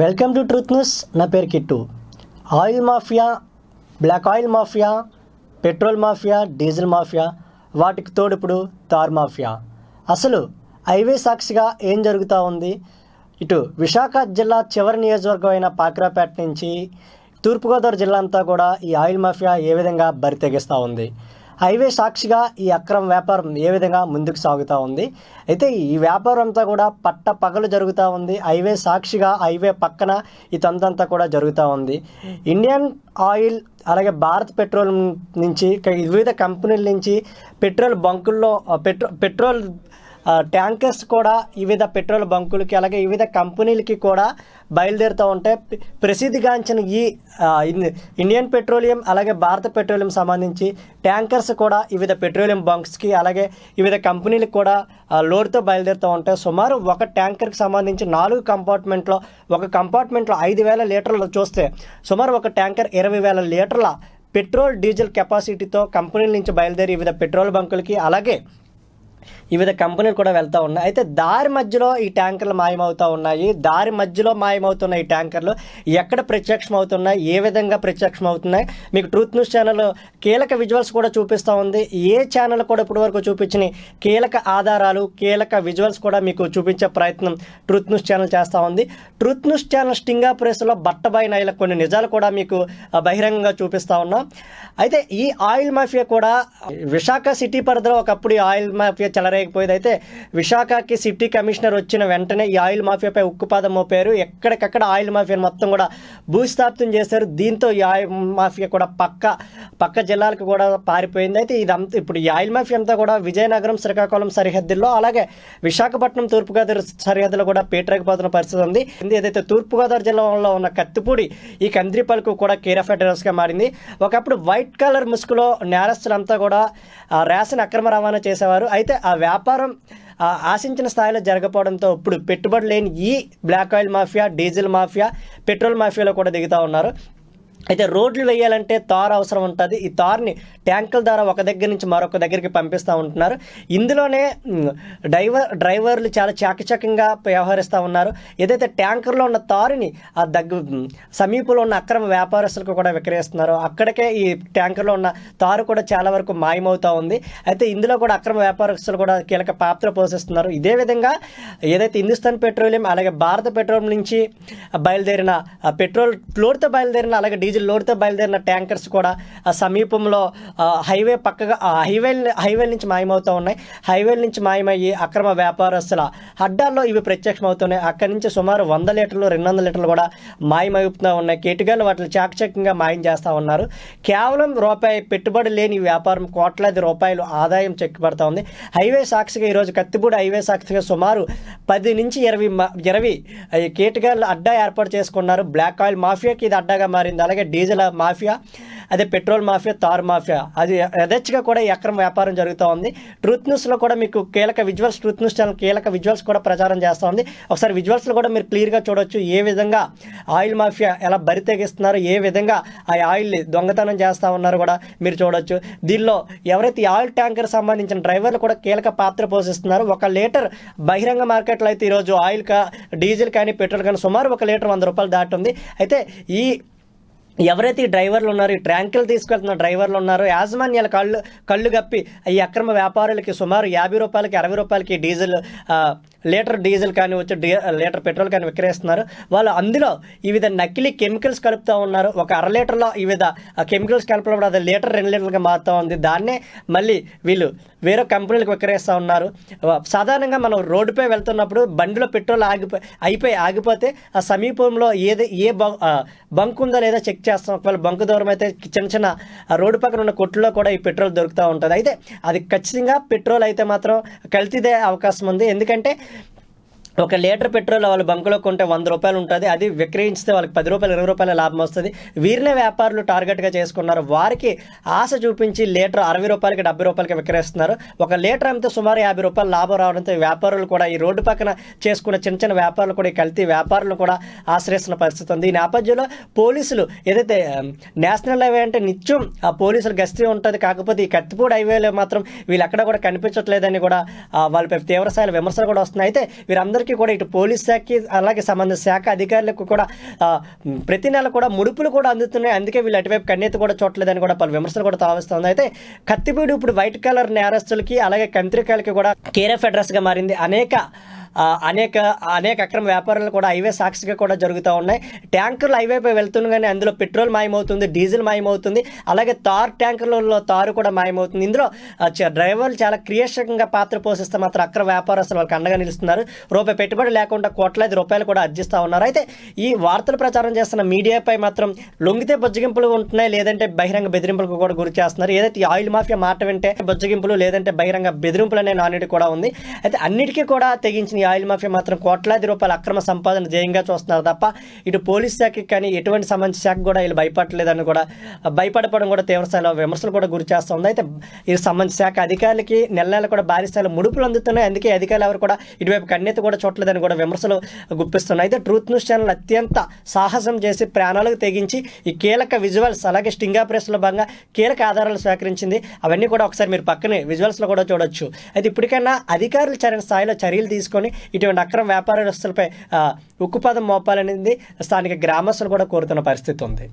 welcome to truth news నా పేరు Kittu oil mafia black oil mafia petrol mafia diesel mafia వాటికి తోడుపుడు తార్ mafia అసలు హైవే సాక్షిగా ఏం జరుగుతూ ఉంది ఇటు విశాఖ జిల్లా చివరి నియోజకవర్గం అయిన పాక్రాపేట నుంచి తూర్పుగోదావరి జిల్లా అంతా కూడా ఈ ఆయిల్ మాఫియా ఏ విధంగా బరితెగిస్తూ ఉంది హైవే సాక్షిగా ఈ అక్రమ వ్యాపారం ఏ విధంగా ముందుకు సాగుతూ ఉంది అయితే ఈ వ్యాపారం అంతా కూడా పట్ట పగలు జరుగుతూ ఉంది హైవే సాక్షిగా హైవే పక్కన తంతంతా కూడా జరుగుతూ ఉంది ఇండియన్ ఆయిల్ అలాగే భారత్ పెట్రోల్ నుంచి వివిధ కంపెనీల నుంచి పెట్రోల్ బంకుల్లో పెట్రో పెట్రోల్ ట్యాంకర్స్ కూడా వివిధ పెట్రోల్ బంకులకి అలాగే వివిధ కంపెనీలకి కూడా బయలుదేరుతూ ఉంటాయి ప్రసిద్ధిగాంచిన ఈ ఇండియన్ పెట్రోలియం అలాగే భారత పెట్రోలియం సంబంధించి ట్యాంకర్స్ కూడా వివిధ పెట్రోలియం బంక్స్కి అలాగే వివిధ కంపెనీలకు కూడా లోడ్తో బయలుదేరుతూ ఉంటాయి సుమారు ఒక ట్యాంకర్కి సంబంధించి నాలుగు కంపార్ట్మెంట్లో ఒక కంపార్ట్మెంట్లో ఐదు వేల లీటర్లు చూస్తే సుమారు ఒక ట్యాంకర్ ఇరవై వేల లీటర్ల పెట్రోల్ డీజిల్ కెపాసిటీతో కంపెనీల నుంచి బయలుదేరి వివిధ పెట్రోల్ బంకులకి అలాగే వివిధ కంపెనీలు కూడా వెళ్తూ ఉన్నాయి అయితే దారి మధ్యలో ఈ ట్యాంకర్లు మాయమవుతూ ఉన్నాయి దారి మధ్యలో మాయమవుతున్న ఈ ట్యాంకర్లు ఎక్కడ ప్రత్యక్షం అవుతున్నాయి ఏ విధంగా ప్రత్యక్షం అవుతున్నాయి మీకు ట్రూత్ న్యూస్ ఛానల్ కీలక విజువల్స్ కూడా చూపిస్తూ ఉంది ఏ ఛానల్ కూడా ఇప్పటి వరకు చూపించిన కీలక ఆధారాలు కీలక విజువల్స్ కూడా మీకు చూపించే ప్రయత్నం ట్రూత్ న్యూస్ ఛానల్ చేస్తూ ఉంది ట్రూత్ న్యూస్ ఛానల్ స్టింగా ప్రెస్లో బట్టబాయి నాయల కొన్ని నిజాలు కూడా మీకు బహిరంగంగా చూపిస్తూ ఉన్నాం అయితే ఈ ఆయిల్ మాఫియా కూడా విశాఖ సిటీ పరిధిలో ఒకప్పుడు ఈ ఆయిల్ మాఫియా చెలరేగిపోయేదైతే విశాఖకి సిటీ కమిషనర్ వచ్చిన వెంటనే ఈ ఆయిల్ మాఫియాపై ఉక్కుపాదం మోపారు ఎక్కడికక్కడ ఆయిల్ మాఫియాను మొత్తం కూడా భూస్థాపితం చేశారు దీంతో ఈ ఆయిల్ మాఫియా కూడా పక్క పక్క జిల్లాలకు కూడా పారిపోయింది అయితే ఇదంతా ఇప్పుడు ఈ ఆయిల్ మాఫియా అంతా కూడా విజయనగరం శ్రీకాకుళం సరిహద్దుల్లో అలాగే విశాఖపట్నం తూర్పుగోదావరి సరిహద్దులో కూడా పీటరకపోతున్న పరిస్థితి ఉంది ఏదైతే తూర్పుగోదావరి జిల్లాలో ఉన్న కత్తిపూడి ఈ కంద్రిపలకు కూడా కేర్ ఆఫ్ అడ్రస్గా మారింది ఒకప్పుడు వైట్ కలర్ ముసుగులో నేరస్తులంతా కూడా రేషన్ అక్రమ రవాణా చేసేవారు అయితే ఆ వ్యాపారం ఆశించిన స్థాయిలో జరగకపోవడంతో ఇప్పుడు పెట్టుబడి లేని ఈ black oil mafia diesel mafia petrol మాఫియాలో కూడా దిగుతూ ఉన్నారు అయితే రోడ్లు వేయాలంటే తార్ అవసరం ఉంటుంది ఈ తార్ని ట్యాంకుల ద్వారా ఒక దగ్గర నుంచి మరొక దగ్గరికి పంపిస్తూ ఉంటున్నారు ఇందులోనే డ్రైవర్ డ్రైవర్లు చాలా చాకచక్యంగా వ్యవహరిస్తూ ఉన్నారు ఏదైతే ట్యాంకర్లో ఉన్న తారుని ఆ దగ్గ సమీపంలో ఉన్న అక్రమ వ్యాపారస్తులకు కూడా విక్రయిస్తున్నారు అక్కడికే ఈ ట్యాంకర్లో ఉన్న తారు కూడా చాలా వరకు మాయమవుతూ ఉంది అయితే ఇందులో కూడా అక్రమ వ్యాపారస్తులు కూడా కీలక పాత్ర పోషిస్తున్నారు ఇదే విధంగా ఏదైతే హిందుస్థాన్ పెట్రోలియం అలాగే భారత పెట్రోలియం నుంచి బయలుదేరిన పెట్రోల్ ఫ్లోర్తో బయలుదేరిన అలాగే డీజిల్ లోడ్తో బయలుదేరిన ట్యాంకర్స్ కూడా సమీపంలో హైవే పక్కగా హైవే హైవే నుంచి మాయమవుతూ ఉన్నాయి హైవేల నుంచి మాయమయ్యి అక్రమ వ్యాపారస్తుల అడ్డాల్లో ఇవి ప్రత్యక్షమవుతున్నాయి అక్కడి నుంచి సుమారు వంద లీటర్లు రెండు వందల లీటర్లు కూడా మాయమైపుతూ ఉన్నాయి కేటుగాళ్ళు వాటిని చాకచక్యంగా మాయం చేస్తూ ఉన్నారు కేవలం రూపాయి పెట్టుబడి లేని వ్యాపారం కోట్లాది రూపాయలు ఆదాయం చెక్కుపడతా ఉంది హైవే సాక్షిగా ఈరోజు కత్తిపూడి హైవే సాక్షిగా సుమారు పది నుంచి ఇరవై ఇరవై కేటుగాళ్ళు అడ్డా ఏర్పాటు చేసుకున్నారు బ్లాక్ ఆయిల్ మాఫియాకి ఇది అడ్డాగా మారింది అలాగే డీజిల్ మాఫియా అదే పెట్రోల్ మాఫియా తార్ మాఫియా అది యథేచ్ఛగా కూడా ఈ అక్రమ వ్యాపారం జరుగుతూ ఉంది ట్రూత్ న్యూస్లో కూడా మీకు కీలక విజువల్స్ ట్రూత్ న్యూస్ ఛానల్ కీలక విజువల్స్ కూడా ప్రచారం చేస్తూ ఉంది ఒకసారి విజువల్స్లో కూడా మీరు క్లియర్గా చూడొచ్చు ఏ విధంగా ఆయిల్ మాఫియా ఎలా బరి ఏ విధంగా ఆ ఆయిల్ని దొంగతనం చేస్తూ ఉన్నారు కూడా మీరు చూడొచ్చు దీనిలో ఎవరైతే ఆయిల్ ట్యాంకర్ సంబంధించిన డ్రైవర్లు కూడా కీలక పాత్ర పోషిస్తున్నారు ఒక లీటర్ బహిరంగ మార్కెట్లో అయితే ఈరోజు ఆయిల్ కా డీజిల్ కానీ పెట్రోల్ కానీ సుమారు ఒక లీటర్ వంద రూపాయలు దాటుంది అయితే ఈ ఎవరైతే ఈ డ్రైవర్లు ఉన్నారో ఈ ట్యాంకులు తీసుకెళ్తున్న డ్రైవర్లు ఉన్నారో యాజమాన్యాల కళ్ళు కళ్ళు కప్పి ఈ అక్రమ వ్యాపారులకి సుమారు యాభై రూపాయలకి అరవై రూపాయలకి డీజిల్ లీటర్ డీజిల్ కానీ వచ్చి లీటర్ పెట్రోల్ కానీ విక్రయిస్తున్నారు వాళ్ళు అందులో వివిధ నకిలీ కెమికల్స్ కలుపుతూ ఉన్నారు ఒక అర లీటర్లో ఈ వివిధ కెమికల్స్ కలపడం అది లీటర్ రెండు లీటర్లుగా మారుతూ ఉంది దాన్నే మళ్ళీ వీళ్ళు వేరే కంపెనీలకు విక్రయిస్తూ ఉన్నారు సాధారణంగా మనం రోడ్డుపై వెళ్తున్నప్పుడు బండిలో పెట్రోల్ ఆగిపోయి అయిపోయి ఆగిపోతే ఆ సమీపంలో ఏది ఏ బంక్ ఉందా లేదా చెక్ చేస్తాం ఒకవేళ బంక్ దూరం అయితే చిన్న చిన్న రోడ్డు పక్కన ఉన్న కొట్టులో కూడా ఈ పెట్రోల్ దొరుకుతూ ఉంటుంది అయితే అది ఖచ్చితంగా పెట్రోల్ అయితే మాత్రం కలితీదే అవకాశం ఉంది ఎందుకంటే ఒక లీటర్ పెట్రోల్ వాళ్ళు బంకులో కొంటే వంద రూపాయలు ఉంటుంది అది విక్రయించితే వాళ్ళకి పది రూపాయలు ఇరవై రూపాయల లాభం వస్తుంది వీరినే వ్యాపారులు టార్గెట్గా చేసుకున్నారు వారికి ఆశ చూపించి లీటర్ అరవై రూపాయలకి డెబ్బై రూపాయలకి విక్రయిస్తున్నారు ఒక లీటర్ అంతా సుమారు యాభై రూపాయలు లాభం రావడంతో వ్యాపారులు కూడా ఈ రోడ్డు పక్కన చేసుకున్న చిన్న చిన్న వ్యాపారులు కూడా ఈ కల్తీ వ్యాపారులు కూడా ఆశ్రయిస్తున్న పరిస్థితి ఉంది ఈ నేపథ్యంలో పోలీసులు ఏదైతే నేషనల్ హైవే అంటే నిత్యం ఆ పోలీసులు గస్తీ ఉంటుంది కాకపోతే ఈ కత్తిపూడి హైవేలో మాత్రం వీళ్ళు ఎక్కడ కూడా కనిపించట్లేదని కూడా వాళ్ళపై తీవ్రస్థాయిలో విమర్శలు కూడా వస్తున్నాయి అయితే వీరందరూ వారికి కూడా ఇటు పోలీస్ శాఖకి అలాగే సంబంధ శాఖ అధికారులకు కూడా ప్రతి నెల కూడా ముడుపులు కూడా అందుతున్నాయి అందుకే వీళ్ళు అటువైపు కన్నెత్తి కూడా చూడలేదని కూడా పలు విమర్శలు కూడా తావిస్తుంది అయితే కత్తిపీడు ఇప్పుడు వైట్ కలర్ నేరస్తులకి అలాగే కంత్రికాయలకి కూడా కేరఫ్ అడ్రస్గా మారింది అనేక అనేక అనేక అక్రమ వ్యాపారాలు కూడా హైవే సాక్షిగా కూడా జరుగుతూ ఉన్నాయి ట్యాంకర్లు హైవేపై వెళ్తుండగానే అందులో పెట్రోల్ మాయమవుతుంది డీజిల్ మాయమవుతుంది అలాగే తార్ ట్యాంకర్లలో తారు కూడా మాయమవుతుంది ఇందులో డ్రైవర్లు చాలా క్రియాశకంగా పాత్ర పోషిస్తే మాత్రం అక్రమ వ్యాపారస్తులు వాళ్ళకి అండగా నిలుస్తున్నారు రూపాయి పెట్టుబడి లేకుండా కోట్లాది రూపాయలు కూడా అర్జిస్తూ ఉన్నారు అయితే ఈ వార్తలు ప్రచారం చేస్తున్న మీడియాపై మాత్రం లొంగితే బొజ్జగింపులు ఉంటున్నాయి లేదంటే బహిరంగ బెదిరింపులకు కూడా గురి చేస్తున్నారు ఏదైతే ఆయిల్ మాఫియా మాట వింటే బొజ్జగింపులు లేదంటే బహిరంగ బెదిరింపులు అనే నానుడి కూడా ఉంది అయితే అన్నిటికీ కూడా తెగించిన ఈ ఆయిల్ మాఫియా మాత్రం కోట్లాది రూపాయల అక్రమ సంపాదన జయంగా చూస్తున్నారు తప్ప ఇటు పోలీస్ శాఖకి కానీ ఎటువంటి సంబంధించిన శాఖ కూడా వీళ్ళు భయపడలేదని కూడా భయపడపడం కూడా తీవ్రస్థాయిలో విమర్శలు కూడా గురి చేస్తుంది అయితే ఇది సంబంధించిన శాఖ అధికారులకి నెల నెల కూడా భారీ స్థాయిలో ముడుపులు అందుతున్నాయి అందుకే అధికారులు ఎవరు కూడా ఇటువైపు కన్నెత్తి కూడా చూడలేదని కూడా విమర్శలు గుప్పిస్తున్నాయి అయితే ట్రూత్ న్యూస్ ఛానల్ అత్యంత సాహసం చేసి ప్రాణాలకు తెగించి ఈ కీలక విజువల్స్ అలాగే స్టింగా ప్రెస్లో భాగంగా కీలక ఆధారాలు సేకరించింది అవన్నీ కూడా ఒకసారి మీరు పక్కనే విజువల్స్లో కూడా చూడొచ్చు అయితే ఇప్పటికైనా అధికారులు చర్యల స్థాయిలో చర్యలు తీసుకొని ఇటువంటి అక్రమ వ్యాపారస్తులపై ఉక్కుపాదం మోపాలనేది స్థానిక గ్రామస్తులు కూడా కోరుతున్న పరిస్థితి ఉంది